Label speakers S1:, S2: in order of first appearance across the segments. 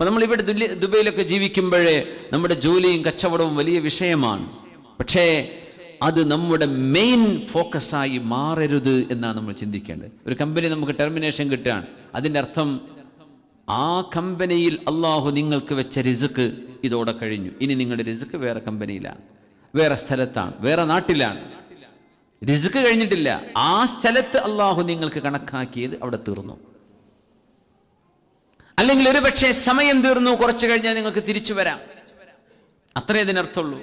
S1: അപ്പോൾ നമ്മളിവിടെ ദുല്യ ദുബൈയിലൊക്കെ ജീവിക്കുമ്പോഴേ നമ്മുടെ ജോലിയും കച്ചവടവും വലിയ വിഷയമാണ് പക്ഷേ അത് നമ്മുടെ മെയിൻ ഫോക്കസായി മാറരുത് എന്നാണ് നമ്മൾ ചിന്തിക്കേണ്ടത് ഒരു കമ്പനി നമുക്ക് ടെർമിനേഷൻ കിട്ടുകയാണ് അതിൻ്റെ അർത്ഥം ആ കമ്പനിയിൽ അള്ളാഹു നിങ്ങൾക്ക് വെച്ച റിസുക്ക് ഇതോടെ കഴിഞ്ഞു ഇനി നിങ്ങളുടെ റിസുക്ക് വേറെ കമ്പനിയിലാണ് വേറെ സ്ഥലത്താണ് വേറെ നാട്ടിലാണ് റിസുക്ക് കഴിഞ്ഞിട്ടില്ല ആ സ്ഥലത്ത് അള്ളാഹു നിങ്ങൾക്ക് കണക്കാക്കിയത് അവിടെ തീർന്നു അല്ലെങ്കിൽ ഒരുപക്ഷെ സമയം തീർന്നു കുറച്ച് കഴിഞ്ഞാൽ നിങ്ങൾക്ക് തിരിച്ചു വരാം അത്രേ ഇതിനർത്ഥമുള്ളൂ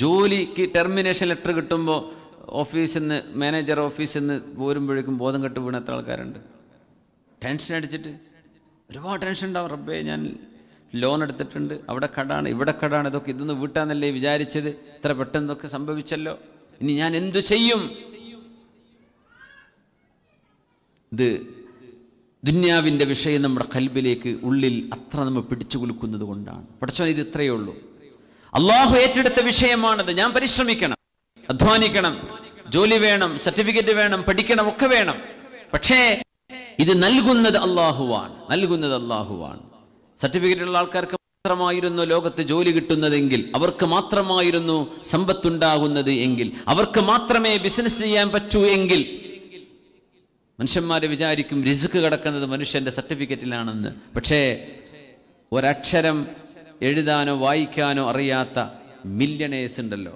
S1: ജോലിക്ക് ടെർമിനേഷൻ ലെറ്റർ കിട്ടുമ്പോൾ ഓഫീസിൽ നിന്ന് മാനേജർ ഓഫീസിൽ നിന്ന് പോരുമ്പോഴേക്കും ബോധം കെട്ട് വീണ എത്ര ആൾക്കാരുണ്ട് ടെൻഷൻ അടിച്ചിട്ട് ഒരുപാട് ടെൻഷൻ ഉണ്ടാവും റബ്ബേ ഞാൻ ലോൺ എടുത്തിട്ടുണ്ട് അവിടെ കടാണ് ഇവിടെ കടാണ് ഇതൊക്കെ ഇതൊന്ന് വീട്ടാന്നല്ലേ വിചാരിച്ചത് ഇത്ര പെട്ടെന്നൊക്കെ സംഭവിച്ചല്ലോ ഇനി ഞാൻ എന്തു ചെയ്യും ഇത് ദുന്യാവിൻ്റെ വിഷയം നമ്മുടെ കൽബിലേക്ക് ഉള്ളിൽ അത്ര നമ്മൾ പിടിച്ചു കുലുക്കുന്നത് കൊണ്ടാണ് പഠിച്ചവൻ ഇത് ഇത്രയേ ഉള്ളൂ അള്ളാഹു ഏറ്റെടുത്ത വിഷയമാണത് ഞാൻ പരിശ്രമിക്കണം അധ്വാനിക്കണം ജോലി വേണം സർട്ടിഫിക്കറ്റ് വേണം പഠിക്കണം ഒക്കെ വേണം പക്ഷേ ഇത് നൽകുന്നത് അള്ളാഹുവാണ് നൽകുന്നത് അള്ളാഹുവാണ് സർട്ടിഫിക്കറ്റ് ഉള്ള ആൾക്കാർക്ക് മാത്രമായിരുന്നു ലോകത്ത് ജോലി കിട്ടുന്നതെങ്കിൽ അവർക്ക് മാത്രമായിരുന്നു സമ്പത്തുണ്ടാകുന്നത് എങ്കിൽ അവർക്ക് മാത്രമേ ബിസിനസ് ചെയ്യാൻ പറ്റൂ എങ്കിൽ മനുഷ്യന്മാർ വിചാരിക്കും റിസ്ക് കിടക്കുന്നത് മനുഷ്യൻ്റെ സർട്ടിഫിക്കറ്റിലാണെന്ന് പക്ഷേ ഒരക്ഷരം എഴുതാനോ വായിക്കാനോ അറിയാത്ത മില്യണേഴ്സ് ഉണ്ടല്ലോ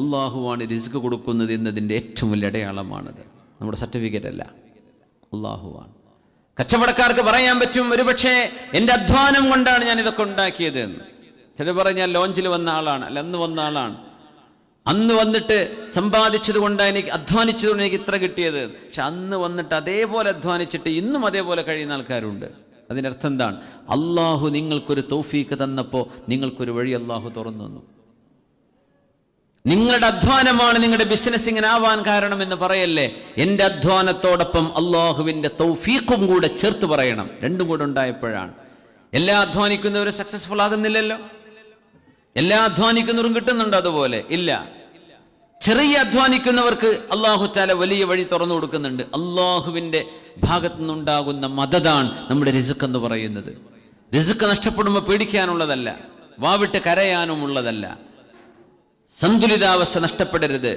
S1: അള്ളാഹുവാണ് റിസ്ക് കൊടുക്കുന്നത് എന്നതിൻ്റെ ഏറ്റവും വലിയ അടയാളമാണത് നമ്മുടെ സർട്ടിഫിക്കറ്റ് അല്ല അള്ളാഹുവാണ് കച്ചവടക്കാർക്ക് പറയാൻ പറ്റും ഒരുപക്ഷെ എൻ്റെ അധ്വാനം കൊണ്ടാണ് ഞാൻ ഇതൊക്കെ ഉണ്ടാക്കിയത് എന്ന് ചില പറഞ്ഞാൽ ലോഞ്ചിൽ വന്ന ആളാണ് അല്ല അന്ന് വന്ന ആളാണ് അന്ന് വന്നിട്ട് സമ്പാദിച്ചതുകൊണ്ട് എനിക്ക് അധ്വാനിച്ചതുകൊണ്ട് എനിക്ക് ഇത്ര കിട്ടിയത് പക്ഷെ അന്ന് വന്നിട്ട് അതേപോലെ അധ്വാനിച്ചിട്ട് ഇന്നും അതേപോലെ കഴിയുന്ന ആൾക്കാരുണ്ട് അതിനർത്ഥം എന്താണ് അള്ളാഹു നിങ്ങൾക്കൊരു തൗഫീക്ക് തന്നപ്പോൾ നിങ്ങൾക്കൊരു വഴി അള്ളാഹു തുറന്നു തന്നു നിങ്ങളുടെ അധ്വാനമാണ് നിങ്ങളുടെ ബിസിനസ് ഇങ്ങനെ ആവാൻ എന്ന് പറയല്ലേ എൻ്റെ അധ്വാനത്തോടൊപ്പം അള്ളാഹുവിൻ്റെ തൗഫീഖും കൂടെ ചേർത്ത് പറയണം രണ്ടും കൂടെ ഉണ്ടായപ്പോഴാണ് എല്ലാ അധ്വാനിക്കുന്നവരും സക്സസ്ഫുൾ ആകുന്നില്ലല്ലോ എല്ലാ അധ്വാനിക്കുന്നവരും കിട്ടുന്നുണ്ടോ അതുപോലെ ഇല്ല ചെറിയ അധ്വാനിക്കുന്നവർക്ക് അള്ളാഹുത്താല വലിയ വഴി തുറന്നു കൊടുക്കുന്നുണ്ട് അള്ളാഹുവിൻ്റെ ഭാഗത്തു നിന്നുണ്ടാകുന്ന മതതാണ് നമ്മുടെ രിസുക്ക് എന്ന് പറയുന്നത് രിസുക്ക് നഷ്ടപ്പെടുമ്പോൾ പേടിക്കാനുള്ളതല്ല വാവിട്ട് കരയാനുമുള്ളതല്ല സന്തുലിതാവസ്ഥ നഷ്ടപ്പെടരുത്